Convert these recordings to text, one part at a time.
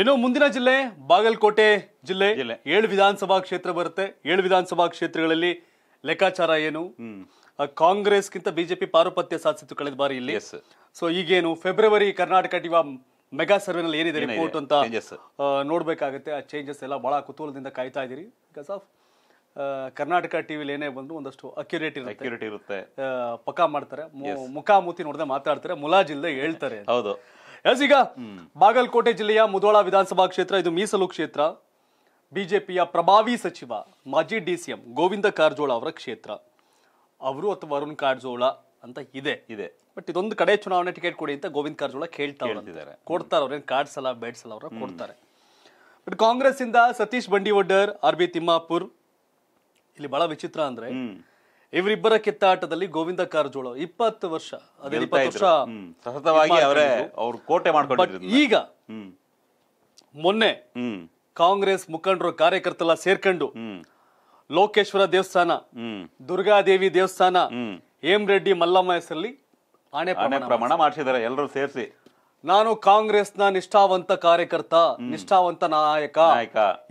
ಇನ್ನು ಮುಂದಿನ ಜಿಲ್ಲೆ ಬಾಗಲಕೋಟೆ ಜಿಲ್ಲೆ ಏಳು ವಿಧಾನಸಭಾ ಕ್ಷೇತ್ರ ಬರುತ್ತೆ ಏಳು ವಿಧಾನಸಭಾ ಕ್ಷೇತ್ರಗಳಲ್ಲಿ ಲೆಕ್ಕಾಚಾರ ಏನು ಕಾಂಗ್ರೆಸ್ ಕಾಂಗ್ರೆಸ್ಗಿಂತ ಬಿಜೆಪಿ ಪಾರುಪತ್ಯ ಸಾಧಿಸಿತ್ತು ಕಳೆದ ಬಾರಿ ಇಲ್ಲಿ ಸೊ ಈಗೇನು February Karnataka TV mega survey ನಲ್ಲಿ ಏನಿದೆ? ರಿಪೋರ್ಟ್ ಅಂತ ನೋಡ್ಬೇಕಾಗುತ್ತೆ ಆ, ನೋಡ್ಬೇಕಾಗತ್ತೆ ಚೇಂಜಸ್ ಎಲ್ಲ ಬಹಳ ಕುತೂಹಲದಿಂದ ಕಾಯ್ತಾ ಇದೀರಿ ಬಿಕಾಸ್ ಆಫ್ ಕರ್ನಾಟಕ ಟಿವಿಲಿ ಏನೇ ಬಂದ್ರು ಒಂದಷ್ಟು ಅಕ್ಯುರೇಟ್ ಇರುತ್ತೆ ಸೆಕ್ಯೂರಿಟಿ ಪಕ್ಕಾ ಮಾಡ್ತಾರೆ ಮುಖಾಮುತಿ ಮುಖಾಮುಖಿ ನೋಡದೆ ಮಾತಾಡ್ತಾರೆ ಮುಲಾಜಿಲ್ಲದೆ ಹೇಳ್ತಾರೆ ಹೌದು ಈಗ ಬಾಗಲಕೋಟೆ ಜಿಲ್ಲೆಯ ಮುದೋಳ ವಿಧಾನಸಭಾ ಕ್ಷೇತ್ರ ಇದು ಮೀಸಲು ಕ್ಷೇತ್ರ ಬಿಜೆಪಿಯ ಪ್ರಭಾವಿ ಸಚಿವ ಮಾಜಿ D C M Govind Karjol ಅವರ ಕ್ಷೇತ್ರ ಅವರು ಅಥವಾ ಅರುಣ್ ಕಾರಜೋಳ ಅಂತ ಇದೆ ಇದೆ ಬಟ್ ಇದೊಂದು ಕಡೆ ಚುನಾವಣೆ ಟಿಕೆಟ್ ಕೊಡಿ ಅಂತ ಗೋವಿಂದ ಕಾರಜೋಳ ಕೇಳ್ತಾ ಕೊಡ್ತಾರೆ ಅವ್ರೇನು ಬೇಡ್ ಬೇಡ್ಸಲ್ಲ ಅವ್ರ ಕೊಡ್ತಾರೆ ಬಟ್ ಕಾಂಗ್ರೆಸ್ ಇಂದ ಸತೀಶ್ ಬಂಡಿವಡ್ಡರ್ ಆರ್ ಬಿ ತಿಮ್ಮಾಪುರ್ ಇಲ್ಲಿ ಬಹಳ ವಿಚಿತ್ರ ಅಂದ್ರೆ ಇವರಿಬ್ಬರ ಕಿತ್ತಾಟದಲ್ಲಿ ಗೋವಿಂದ ಕಾರಜೋಳ ಇಪ್ಪತ್ತು ವರ್ಷ ಅದೇ ಅವ್ರ ಕೋಟೆ ಮಾಡ್ಕೊಂಡಿದ್ರು ಈಗ ಮೊನ್ನೆ ಕಾಂಗ್ರೆಸ್ ಮುಖಂಡರು ಕಾರ್ಯಕರ್ತರೆಲ್ಲ ಸೇರ್ಕೊಂಡು ಲೋಕೇಶ್ವರ ದೇವಸ್ಥಾನ ದುರ್ಗಾದೇವಿ ದೇವಸ್ಥಾನ ಹೇಮ್ ರೆಡ್ಡಿ ಮಲ್ಲಮ್ಮ ಹೆಸರಲ್ಲಿ ಆಣೆ ಪ್ರಮಾಣ ಮಾಡಿಸಿದ್ದಾರೆ ಎಲ್ಲರೂ ಸೇರಿಸಿ ನಾನು ಕಾಂಗ್ರೆಸ್ನ ನಿಷ್ಠಾವಂತ ಕಾರ್ಯಕರ್ತ ನಿಷ್ಠಾವಂತ ನಾಯಕ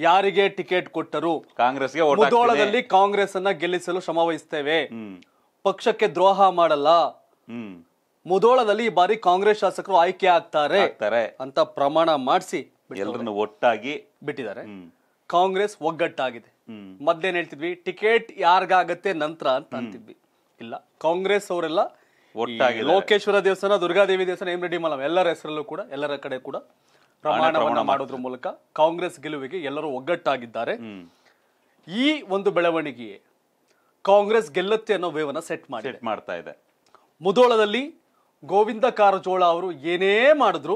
ಯಾರಿಗೆ ಟಿಕೆಟ್ ಕೊಟ್ಟರು ಕಾಂಗ್ರೆಸ್ಗೆ ಮುದೋಳದಲ್ಲಿ ಕಾಂಗ್ರೆಸ್ ಅನ್ನ ಗೆಲ್ಲಿಸಲು ಶ್ರಮ ವಹಿಸ್ತೇವೆ ಪಕ್ಷಕ್ಕೆ ದ್ರೋಹ ಮಾಡಲ್ಲ ಮುದೋಳದಲ್ಲಿ ಈ ಬಾರಿ ಕಾಂಗ್ರೆಸ್ ಶಾಸಕರು ಆಯ್ಕೆ ಆಗ್ತಾರೆ ಅಂತ ಪ್ರಮಾಣ ಮಾಡಿಸಿ ಎಲ್ಲರನ್ನು ಒಟ್ಟಾಗಿ ಬಿಟ್ಟಿದ್ದಾರೆ ಕಾಂಗ್ರೆಸ್ ಒಗ್ಗಟ್ಟಾಗಿದೆ ಮೊದ್ಲೇನ್ ಹೇಳ್ತಿದ್ವಿ ಟಿಕೆಟ್ ಯಾರಿಗಾಗತ್ತೆ ನಂತರ ಅಂತ ಅಂತಿದ್ವಿ ಇಲ್ಲ ಕಾಂಗ್ರೆಸ್ ಅವರೆಲ್ಲ ಒಟ್ಟಾಗಿ ಲೋಕೇಶ್ವರ ದೇವಸ್ಥಾನ ದುರ್ಗಾದೇವಿ ದೇವಸ್ಥಾನ ಏನ್ ರೆಡ್ಡಿ ಮಲಂ ಎಲ್ಲರ ಹೆಸರಲ್ಲೂ ಕೂಡ ಎಲ್ಲರ ಕಡೆ ಕೂಡ ಪ್ರಮಾಣವನ್ನ ಮಾಡೋದ್ರ ಮೂಲಕ ಕಾಂಗ್ರೆಸ್ ಗೆಲುವಿಗೆ ಎಲ್ಲರೂ ಒಗ್ಗಟ್ಟಾಗಿದ್ದಾರೆ ಈ ಒಂದು ಬೆಳವಣಿಗೆ ಕಾಂಗ್ರೆಸ್ ಗೆಲ್ಲತ್ತೆ ಅನ್ನೋ ವೇವನ್ನ ಸೆಟ್ ಮಾಡಿ ಮಾಡ್ತಾ ಇದೆ ಮುದೋಳದಲ್ಲಿ ಗೋವಿಂದ ಕಾರಜೋಳ ಅವರು ಏನೇ ಮಾಡಿದ್ರು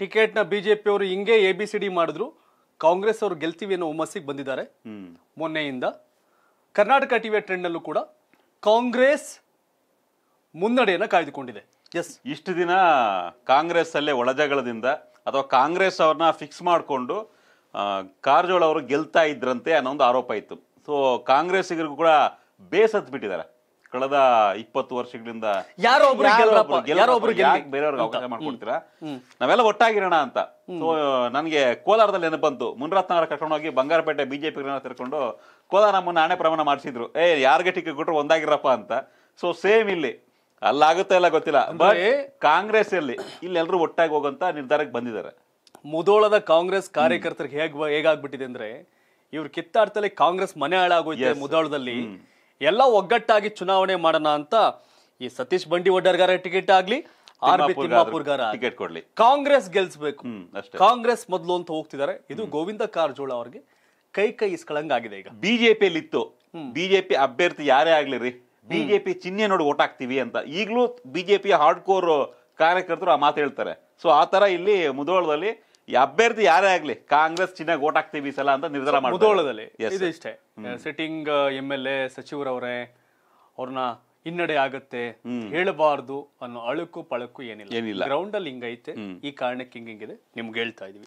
ಟಿಕೆಟ್ ನ ಬಿಜೆಪಿ ಅವರು ಹಿಂಗೆ ಎ ಬಿ ಮಾಡಿದ್ರು ಕಾಂಗ್ರೆಸ್ ಅವರು ಗೆಲ್ತೀವಿ ಅನ್ನೋ ಹುಮ್ಮಸ್ಸಿಗೆ ಬಂದಿದ್ದಾರೆ ಮೊನ್ನೆಯಿಂದ ಕರ್ನಾಟಕ ಟಿವಿ ಟ್ರೆಂಡ್ ಅಲ್ಲೂ ಕೂಡ ಕಾಂಗ್ರೆಸ್ ಮುನ್ನಡೆಯನ್ನು ಕಾಯ್ದುಕೊಂಡಿದೆ ಎಸ್ ಇಷ್ಟು ದಿನ ಕಾಂಗ್ರೆಸ್ ಅಲ್ಲೇ ಒಳಜಗಳದಿಂದ ಅಥವಾ ಕಾಂಗ್ರೆಸ್ ಅವ್ರನ್ನ ಫಿಕ್ಸ್ ಮಾಡಿಕೊಂಡು ಕಾರಜೋಳ ಅವರು ಗೆಲ್ತಾ ಇದ್ರಂತೆ ಅನ್ನೋ ಒಂದು ಆರೋಪ ಇತ್ತು ಸೊ ಕಾಂಗ್ರೆಸ್ಸಿಗರಿಗೂ ಕೂಡ ಬೇಸತ್ ಬಿಟ್ಟಿದ್ದಾರೆ ಕಳೆದ ಇಪ್ಪತ್ತು ವರ್ಷಗಳಿಂದ ಯಾರೋ ಒಬ್ರು ಬೇರೆಯವ್ರಿಗೆ ಮಾಡ್ಕೊಡ್ತೀರಾ ನಾವೆಲ್ಲ ಒಟ್ಟಾಗಿರೋಣ ಅಂತ ಸೊ ನನಗೆ ಕೋಲಾರದಲ್ಲಿ ಏನಪ್ಪ ಬಂತು ಮುನ್ರತ್ನವರ ಕರ್ಕೊಂಡು ಹೋಗಿ ಬಂಗಾರಪೇಟೆ ಬಿಜೆಪಿ ಸೇರ್ಕೊಂಡು ಕೋಲಾರ ನಮ್ಮನ್ನ ಆಣೆ ಪ್ರಮಾಣ ಮಾಡಿಸಿದ್ರು ಏ ಯಾರಿಗೆ ಟಿಕೆಟ್ ಕೊಟ್ಟರು ಒಂದಾಗಿರಪ್ಪ ಅಂತ ಸೊ ಸೇಮ್ ಇಲ್ಲಿ ಅಲ್ಲಾಗುತ್ತೆ ಇಲ್ಲ ಗೊತ್ತಿಲ್ಲ ಬಟ್ ಕಾಂಗ್ರೆಸ್ ಅಲ್ಲಿ ಎಲ್ರು ಒಟ್ಟಾಗಿ ಹೋಗಂತ ನಿರ್ಧಾರಕ್ಕೆ ಬಂದಿದ್ದಾರೆ ಮುದೋಳದ ಕಾಂಗ್ರೆಸ್ ಕಾರ್ಯಕರ್ತರಿಗೆ ಹೇಗ್ ಹೇಗಾಗ್ಬಿಟ್ಟಿದೆ ಅಂದ್ರೆ ಇವ್ರು ಕಿತ್ತಾಡ್ತಲೇ ಕಾಂಗ್ರೆಸ್ ಮನೆ ಹಾಳಾಗೋಯ್ತು ಮುದೋಳದಲ್ಲಿ ಎಲ್ಲ ಒಗ್ಗಟ್ಟಾಗಿ ಚುನಾವಣೆ ಮಾಡೋಣ ಅಂತ ಈ ಸತೀಶ್ ಬಂಡಿ ಒಡ್ಡರ್ಗಾರ ಟಿಕೆಟ್ ಆಗ್ಲಿ ಆರ್ ಬಿ ತಿಮ್ಮಾಪುರ್ಗಾರ ಟಿಕೆಟ್ ಕೊಡ್ಲಿ ಕಾಂಗ್ರೆಸ್ ಗೆಲ್ಸ್ಬೇಕು ಕಾಂಗ್ರೆಸ್ ಮೊದಲು ಅಂತ ಹೋಗ್ತಿದ್ದಾರೆ ಇದು ಗೋವಿಂದ ಕಾರಜೋಳ ಅವ್ರಿಗೆ ಕೈ ಕೈ ಆಗಿದೆ ಈಗ ಅಲ್ಲಿ ಇತ್ತು ಬಿಜೆಪಿ ಅಭ್ಯರ್ಥಿ ಯಾರೇ ಆಗ್ಲಿ ರೀ ಬಿಜೆಪಿ ಚಿಹ್ನೆ ನೋಡಿ ಓಟ್ ಹಾಕ್ತೀವಿ ಅಂತ ಈಗಲೂ ಬಿಜೆಪಿ ಹಾರ್ಡ್ ಕೋರ್ ಕಾರ್ಯಕರ್ತರು ಆ ಮಾತು ಹೇಳ್ತಾರೆ ಸೊ ಆ ತರ ಇಲ್ಲಿ ಮುದೋಳದಲ್ಲಿ ಅಭ್ಯರ್ಥಿ ಯಾರೇ ಆಗ್ಲಿ ಕಾಂಗ್ರೆಸ್ ಚಿಹ್ನೆ ಓಟ್ ಆಗ್ತೀವಿ ಸಲ ಅಂತ ನಿರ್ಧಾರ ಮುಧೋಳದಲ್ಲಿ ಇದು ಇಷ್ಟೇ sitting uh, M L A ಸಚಿವರವರೇ ಅವ್ರನ್ನ ಹಿನ್ನಡೆ ಆಗತ್ತೆ ಹೇಳಬಾರ್ದು ಅನ್ನೋ ಅಳುಕು ಪಳಕು ಏನಿಲ್ಲ ಗ್ರೌಂಡ್ ಅಲ್ಲಿ ಹಿಂಗೈತೆ ಈ ಕಾರಣಕ್ಕೆ ಹಿಂಗಿದೆ ನಿಮ್ಗೆ ಹೇಳ್ತಾ ಇದೀವಿ